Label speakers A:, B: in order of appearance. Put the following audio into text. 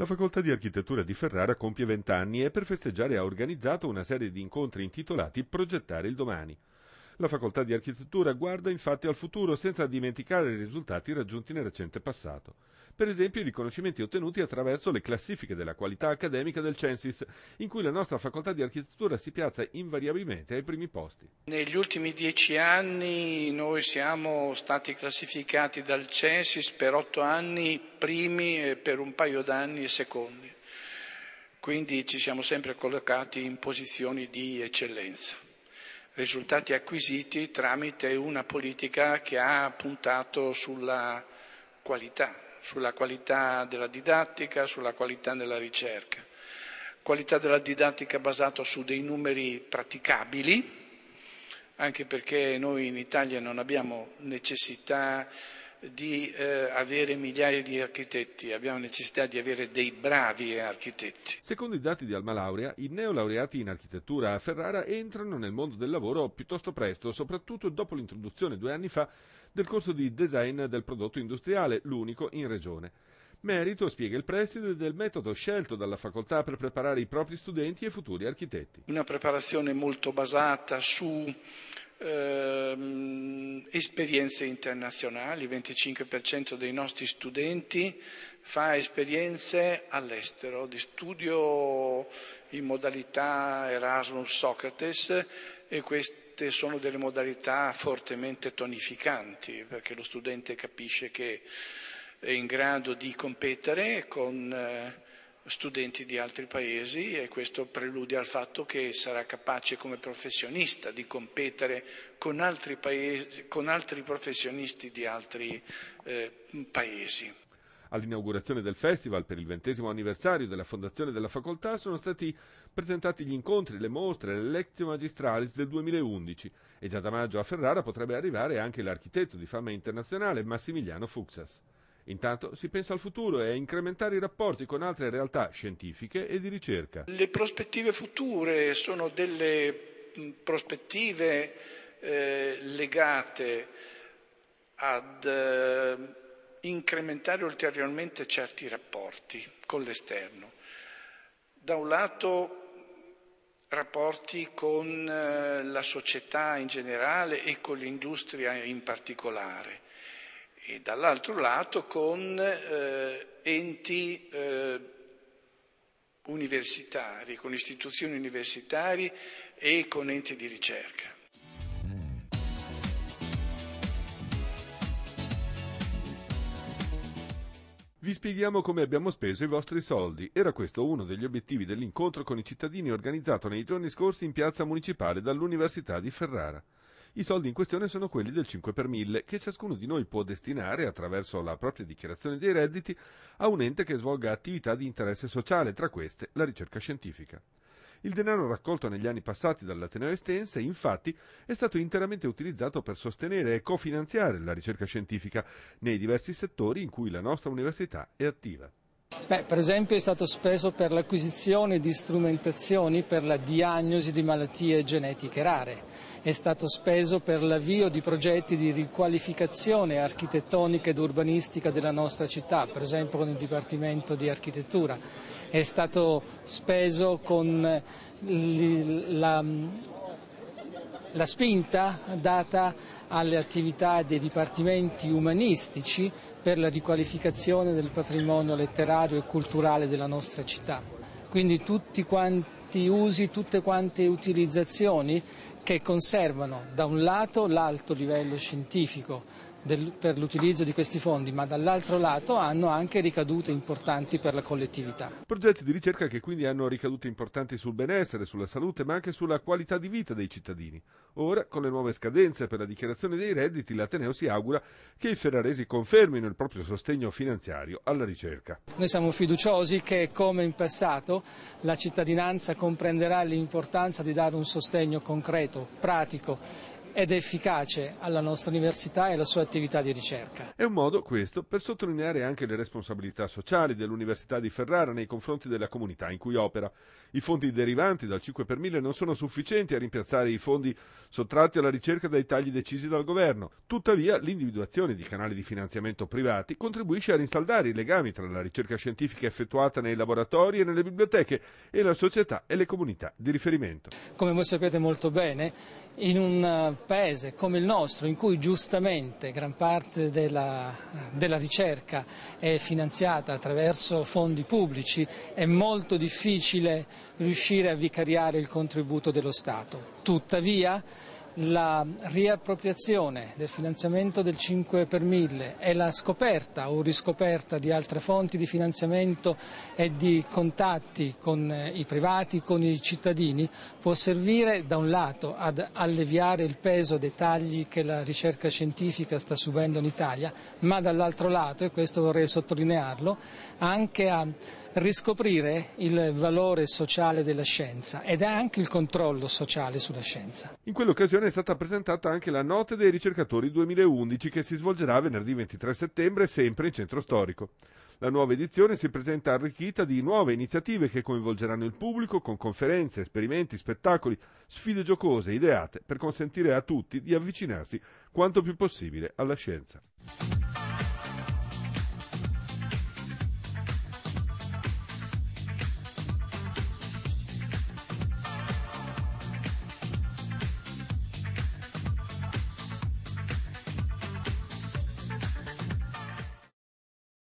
A: La Facoltà di Architettura di Ferrara compie vent'anni e per festeggiare ha organizzato una serie di incontri intitolati Progettare il domani. La facoltà di architettura guarda infatti al futuro senza dimenticare i risultati raggiunti nel recente passato. Per esempio i riconoscimenti ottenuti attraverso le classifiche della qualità accademica del Censis, in cui la nostra facoltà di architettura si piazza invariabilmente ai primi posti.
B: Negli ultimi dieci anni noi siamo stati classificati dal Censis per otto anni primi e per un paio d'anni secondi. Quindi ci siamo sempre collocati in posizioni di eccellenza risultati acquisiti tramite una politica che ha puntato sulla qualità, sulla qualità della didattica, sulla qualità della ricerca. Qualità della didattica basata su dei numeri praticabili, anche perché noi in Italia non abbiamo necessità di eh, avere migliaia di architetti, abbiamo necessità di avere dei bravi architetti.
A: Secondo i dati di Alma Laurea, i neolaureati in architettura a Ferrara entrano nel mondo del lavoro piuttosto presto, soprattutto dopo l'introduzione due anni fa del corso di design del prodotto industriale, l'unico in regione. Merito, spiega il preside, del metodo scelto dalla facoltà per preparare i propri studenti e futuri architetti. Una
B: preparazione molto basata su eh, esperienze internazionali, il 25% dei nostri studenti fa esperienze all'estero di studio in modalità Erasmus Socrates e queste sono delle modalità fortemente tonificanti perché lo studente capisce che è in grado di competere con eh, studenti di altri paesi e questo prelude al fatto che sarà capace come professionista di competere con altri, paesi, con altri professionisti di altri eh, paesi.
A: All'inaugurazione del festival per il ventesimo anniversario della fondazione della facoltà sono stati presentati gli incontri, le mostre, le lezioni magistralis del 2011 e già da maggio a Ferrara potrebbe arrivare anche l'architetto di fama internazionale Massimiliano Fuxas. Intanto si pensa al futuro e a incrementare i rapporti con altre realtà scientifiche e di ricerca.
B: Le prospettive future sono delle mm, prospettive eh, legate ad eh, incrementare ulteriormente certi rapporti con l'esterno. Da un lato rapporti con eh, la società in generale e con l'industria in particolare e dall'altro lato con eh, enti eh, universitari, con istituzioni universitari e con enti di ricerca.
A: Vi spieghiamo come abbiamo speso i vostri soldi. Era questo uno degli obiettivi dell'incontro con i cittadini organizzato nei giorni scorsi in piazza municipale dall'Università di Ferrara. I soldi in questione sono quelli del 5 per 1000 che ciascuno di noi può destinare attraverso la propria dichiarazione dei redditi a un ente che svolga attività di interesse sociale, tra queste la ricerca scientifica. Il denaro raccolto negli anni passati dall'Ateneo Estense, infatti, è stato interamente utilizzato per sostenere e cofinanziare la ricerca scientifica nei diversi settori in cui la nostra università è attiva.
C: Beh, per esempio è stato speso per l'acquisizione di strumentazioni per la diagnosi di malattie genetiche rare è stato speso per l'avvio di progetti di riqualificazione architettonica ed urbanistica della nostra città, per esempio con il Dipartimento di Architettura. È stato speso con la, la spinta data alle attività dei dipartimenti umanistici per la riqualificazione del patrimonio letterario e culturale della nostra città quindi tutti quanti usi, tutte quante utilizzazioni che conservano da un lato l'alto livello scientifico del, per l'utilizzo di questi fondi, ma dall'altro lato hanno anche ricadute importanti per
A: la collettività. Progetti di ricerca che quindi hanno ricadute importanti sul benessere, sulla salute, ma anche sulla qualità di vita dei cittadini. Ora, con le nuove scadenze per la dichiarazione dei redditi, l'Ateneo si augura che i ferraresi confermino il proprio sostegno finanziario alla ricerca.
C: Noi siamo fiduciosi che, come in passato, la cittadinanza comprenderà l'importanza di dare un sostegno concreto, pratico ed efficace alla nostra università e alla sua attività di
A: ricerca. È un modo questo per sottolineare anche le responsabilità sociali dell'Università di Ferrara nei confronti della comunità in cui opera. I fondi derivanti dal 5 per 1000 non sono sufficienti a rimpiazzare i fondi sottratti alla ricerca dai tagli decisi dal governo. Tuttavia, l'individuazione di canali di finanziamento privati contribuisce a rinsaldare i legami tra la ricerca scientifica effettuata nei laboratori e nelle biblioteche e la società e le comunità di riferimento. Come
C: voi sapete molto bene, in un paese come il nostro, in cui giustamente gran parte della, della ricerca è finanziata attraverso fondi pubblici, è molto difficile riuscire a vicariare il contributo dello Stato. Tuttavia la riappropriazione del finanziamento del 5 per 1000 e la scoperta o riscoperta di altre fonti di finanziamento e di contatti con eh, i privati, con i cittadini, può servire da un lato ad alleviare il peso dei tagli che la ricerca scientifica sta subendo in Italia, ma dall'altro lato, e questo vorrei sottolinearlo, anche a riscoprire il valore sociale della scienza ed anche il controllo sociale sulla scienza.
A: In quell'occasione è stata presentata anche la Notte dei ricercatori 2011 che si svolgerà venerdì 23 settembre sempre in centro storico. La nuova edizione si presenta arricchita di nuove iniziative che coinvolgeranno il pubblico con conferenze, esperimenti, spettacoli, sfide giocose ideate per consentire a tutti di avvicinarsi quanto più possibile alla scienza.